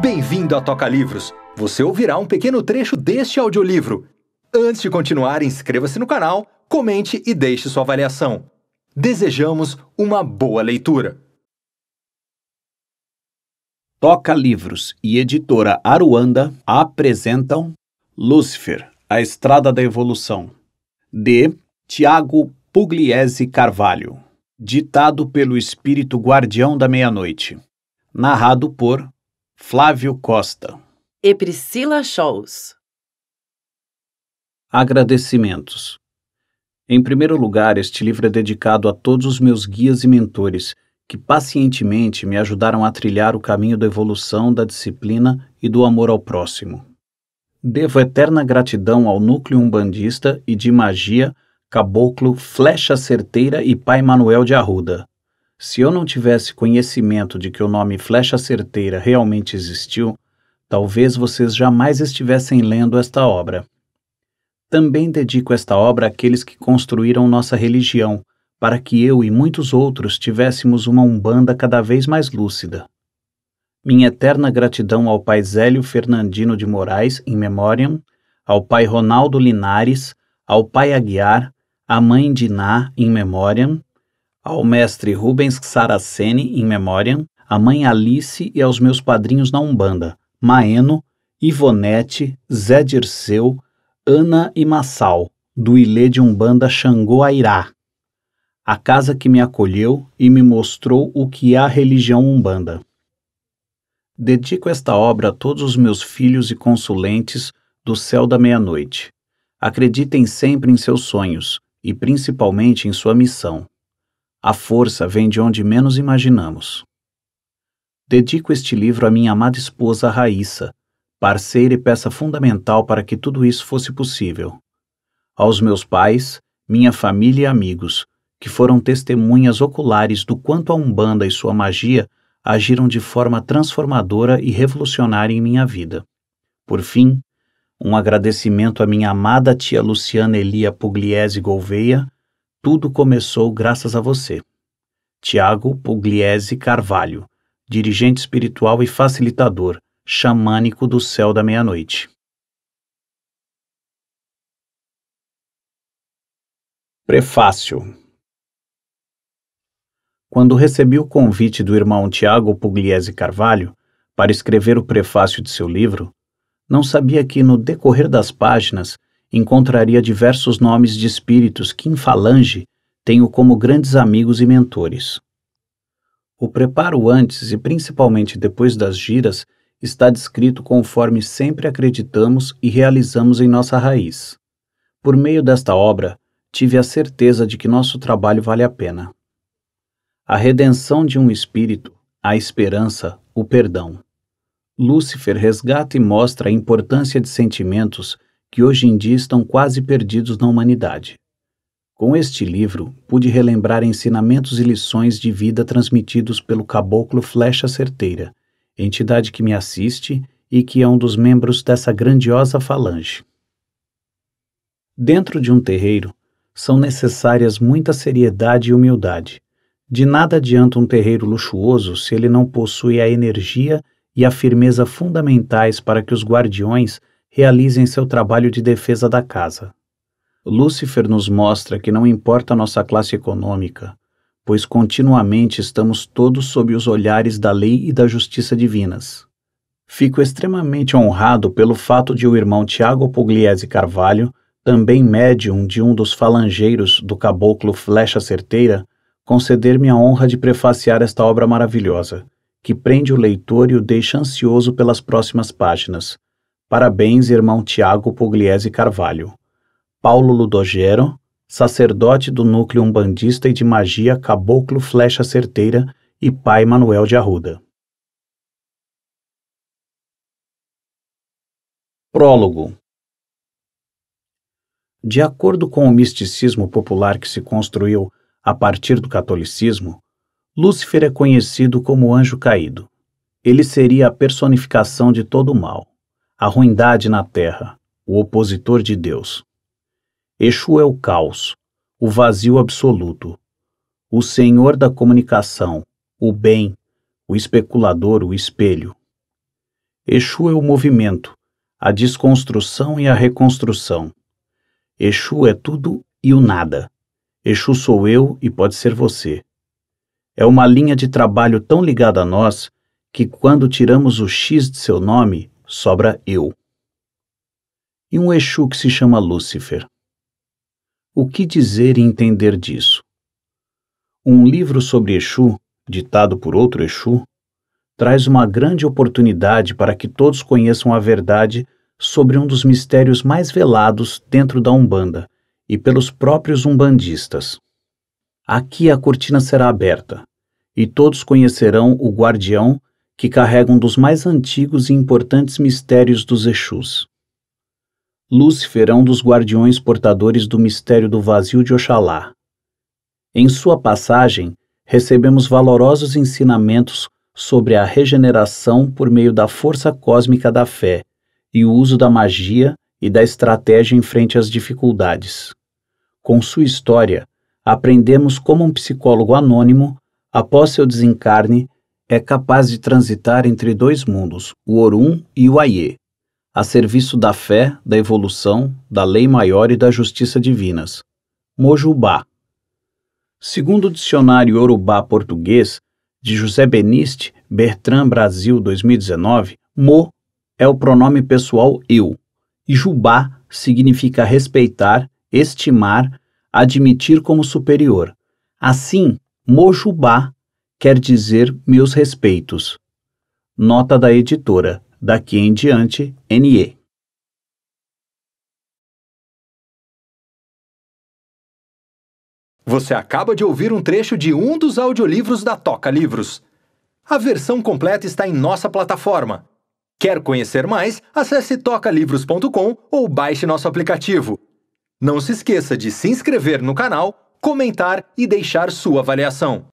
Bem-vindo à Toca Livros. Você ouvirá um pequeno trecho deste audiolivro. Antes de continuar, inscreva-se no canal, comente e deixe sua avaliação. Desejamos uma boa leitura. Toca Livros e editora Aruanda apresentam Lúcifer, a Estrada da Evolução, de Tiago Pugliese Carvalho, ditado pelo Espírito Guardião da Meia-Noite, narrado por Flávio Costa e Priscila Scholz. Agradecimentos. Em primeiro lugar, este livro é dedicado a todos os meus guias e mentores que pacientemente me ajudaram a trilhar o caminho da evolução da disciplina e do amor ao próximo. Devo eterna gratidão ao núcleo umbandista e de magia Caboclo Flecha Certeira e Pai Manuel de Arruda, se eu não tivesse conhecimento de que o nome Flecha Certeira realmente existiu, talvez vocês jamais estivessem lendo esta obra. Também dedico esta obra àqueles que construíram nossa religião, para que eu e muitos outros tivéssemos uma Umbanda cada vez mais lúcida. Minha eterna gratidão ao pai Zélio Fernandino de Moraes, em memoriam, ao pai Ronaldo Linares, ao pai Aguiar, à mãe Diná, em memoriam, ao mestre Rubens Saraceni, em memoriam, à mãe Alice e aos meus padrinhos na Umbanda, Maeno, Ivonete, Zé Dirceu, Ana e Massal, do Ilê de Umbanda Xangô Airá, a casa que me acolheu e me mostrou o que é a religião umbanda. Dedico esta obra a todos os meus filhos e consulentes do céu da meia-noite. Acreditem sempre em seus sonhos e principalmente em sua missão. A força vem de onde menos imaginamos. Dedico este livro à minha amada esposa Raíssa, parceira e peça fundamental para que tudo isso fosse possível. Aos meus pais, minha família e amigos, que foram testemunhas oculares do quanto a Umbanda e sua magia agiram de forma transformadora e revolucionária em minha vida. Por fim, um agradecimento à minha amada tia Luciana Elia Pugliese Gouveia tudo começou graças a você. Tiago Pugliese Carvalho, dirigente espiritual e facilitador, xamânico do céu da meia-noite. Prefácio Quando recebi o convite do irmão Tiago Pugliese Carvalho para escrever o prefácio de seu livro, não sabia que, no decorrer das páginas, encontraria diversos nomes de espíritos que, em Falange, tenho como grandes amigos e mentores. O preparo antes e principalmente depois das giras está descrito conforme sempre acreditamos e realizamos em nossa raiz. Por meio desta obra, tive a certeza de que nosso trabalho vale a pena. A redenção de um espírito, a esperança, o perdão. Lúcifer resgata e mostra a importância de sentimentos que hoje em dia estão quase perdidos na humanidade. Com este livro, pude relembrar ensinamentos e lições de vida transmitidos pelo caboclo Flecha Certeira, entidade que me assiste e que é um dos membros dessa grandiosa falange. Dentro de um terreiro, são necessárias muita seriedade e humildade. De nada adianta um terreiro luxuoso se ele não possui a energia e a firmeza fundamentais para que os guardiões realizem seu trabalho de defesa da casa. Lúcifer nos mostra que não importa nossa classe econômica, pois continuamente estamos todos sob os olhares da lei e da justiça divinas. Fico extremamente honrado pelo fato de o irmão Tiago Pugliese Carvalho, também médium de um dos falangeiros do caboclo Flecha Certeira, conceder-me a honra de prefaciar esta obra maravilhosa, que prende o leitor e o deixa ansioso pelas próximas páginas, Parabéns, irmão Tiago Pugliese Carvalho. Paulo Ludogero, sacerdote do núcleo umbandista e de magia Caboclo Flecha Certeira e pai Manuel de Arruda. Prólogo De acordo com o misticismo popular que se construiu a partir do catolicismo, Lúcifer é conhecido como anjo caído. Ele seria a personificação de todo o mal a ruindade na terra, o opositor de Deus. Exu é o caos, o vazio absoluto, o senhor da comunicação, o bem, o especulador, o espelho. Exu é o movimento, a desconstrução e a reconstrução. Exu é tudo e o nada. Exu sou eu e pode ser você. É uma linha de trabalho tão ligada a nós que, quando tiramos o X de seu nome, sobra eu. E um Exu que se chama Lúcifer. O que dizer e entender disso? Um livro sobre Exu, ditado por outro Exu, traz uma grande oportunidade para que todos conheçam a verdade sobre um dos mistérios mais velados dentro da Umbanda e pelos próprios umbandistas. Aqui a cortina será aberta e todos conhecerão o guardião que carrega um dos mais antigos e importantes mistérios dos Exus. Lúcifer é um dos guardiões portadores do mistério do vazio de Oxalá. Em sua passagem, recebemos valorosos ensinamentos sobre a regeneração por meio da força cósmica da fé e o uso da magia e da estratégia em frente às dificuldades. Com sua história, aprendemos como um psicólogo anônimo, após seu desencarne, é capaz de transitar entre dois mundos, o Orum e o Aie, a serviço da fé, da evolução, da lei maior e da justiça divinas. Mojubá. Segundo o dicionário Orubá português, de José Beniste, Bertrand Brasil 2019, mo é o pronome pessoal eu, e jubá significa respeitar, estimar, admitir como superior. Assim, mojubá quer dizer meus respeitos. Nota da editora, daqui em diante, NE. Você acaba de ouvir um trecho de um dos audiolivros da Toca Livros. A versão completa está em nossa plataforma. Quer conhecer mais? Acesse tocalivros.com ou baixe nosso aplicativo. Não se esqueça de se inscrever no canal, comentar e deixar sua avaliação.